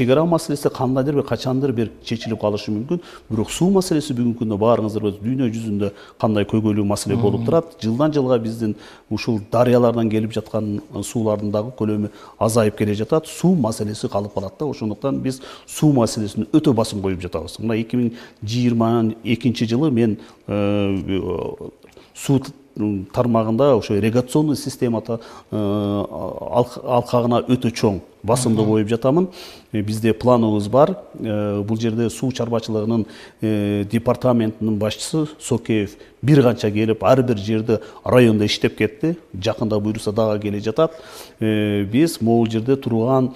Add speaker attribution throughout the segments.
Speaker 1: ара маселеси кандайдыр бир качандыр бир чечилип калышы мүмкүн бирок суу маселеси бүгүнкү күндө баарыңыздар билесиз дүйнө жүзүндө кандай көйгөйлүү маселе болуп турат жылдан жылга биздин ушул дарыялардан келип жаткан суулардын дагы көлөмү азайып келе жатат суу маселеси калып калат да ошондуктан биз суу маселесине өтө басым коюп жатабыз мына эки миң жыйырма экинчи жылы мен суу тармагында ошо ирригационный система алкагына өтө чоң басымды қойып жатамын бізде планыңыз бар бұл жерде су шаруашылығының департаментінің басшысы сокеев бір қанша келіп әрбір жерді районда іштеп кетті жақында бұйырса дағы келе жатады біз мол жерде тұрған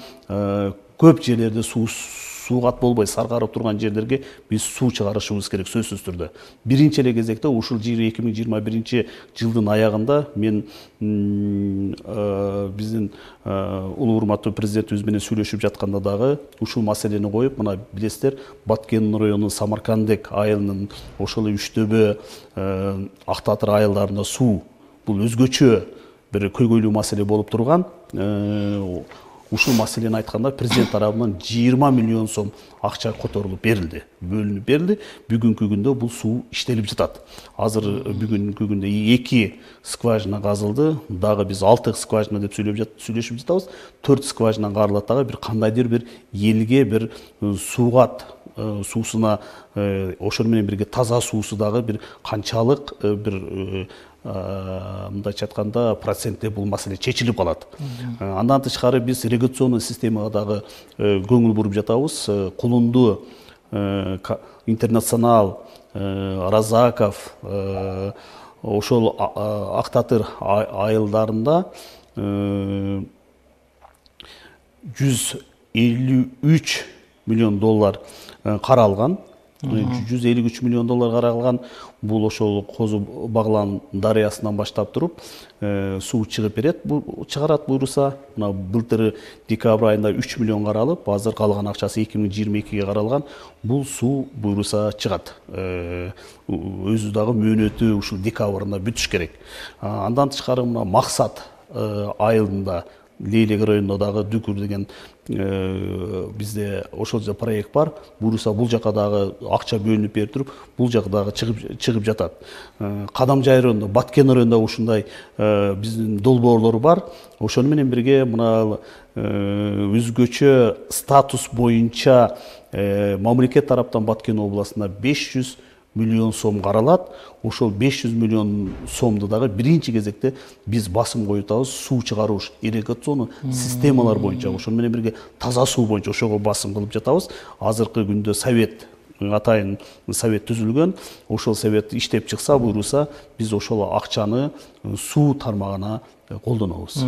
Speaker 1: көп жерлерде су суғат болбай сарғарып тұрған жерлерге біз су шығарышымыз керек сөзсіз түрде биринчи эле кезекте ушул жылы эки миң жыйырма биринчи жылдын аягында мен э, биздин улуу э, урматтуу президентибиз менен сүйлөшүп жатканда дагы ушул маселени коюп мына билесиздер баткен району самаркандек айылынын ошол эле үч э, ә, ак татыр айылдарында суу бул өзгөчө бир көйгөйлүү маселе болуп турган ушул маселени айтканда президент тарабынан жыйырма миллион сом акча которулуп берилди бөлүнүп берилди бүгүнкү күндө бул суу иштелип жатат азыр э, бүгүнкү күндө эки скважина казылды дагы биз алты скважина деп сүйлөп сүйлөшүп жатабыз төрт скважина карылат дагы бир кандайдыр бир элге бир э, суугат Э, суусуна ошол менен бирге таза суусу дагы бир канчалык бир мындайча айтканда процентте бул маселе чечилип калат андан тышкары биз ирригационный системага дагы көңүл буруп жатабыз кулунду интернационал разаков ошол ак татыр айылдарында э, жүз элүү үч Э, миллион доллар қаралған жүз элүү үч миллион доллар каралган бул ошол козу баглан дарыясынан баштап туруп э, суу чыгып берет чыгарат буюрса мына былтыр декабрь айында үч миллион каралып азыр калган акчасы эки миң жыйырма экиге каралган бул суу буюрса чыгат э, өзү дагы мөөнөтү ушул декабрында бүтүш керек андан тышкары мына максат айылында лейлек районунда дагы дүкүр деген э, бизде ошол жерде проект бар буюрса бул жака дагы акча бөлүнүп берип туруп бул жак дагы чыгып жатат э, кадам жай районунда баткен районунда ушундай э, биздин долбоорлор бар ошону менен бирге мына өзгөчө статус боюнча мамлекет тараптан баткен областына 500 миллион сом қаралат, ошол 500 миллион сомду дагы биринчи кезекте биз басым коюп суу чыгаруу ирригационный системалар боюнча ошол менен бирге таза суу боюнча ошого басым кылып жатабыз азыркы күндө совет атайын совет түзүлгөн ошол совет иштеп чыкса буйруса биз ошол акчаны э, суу тармагына э, колдонобуз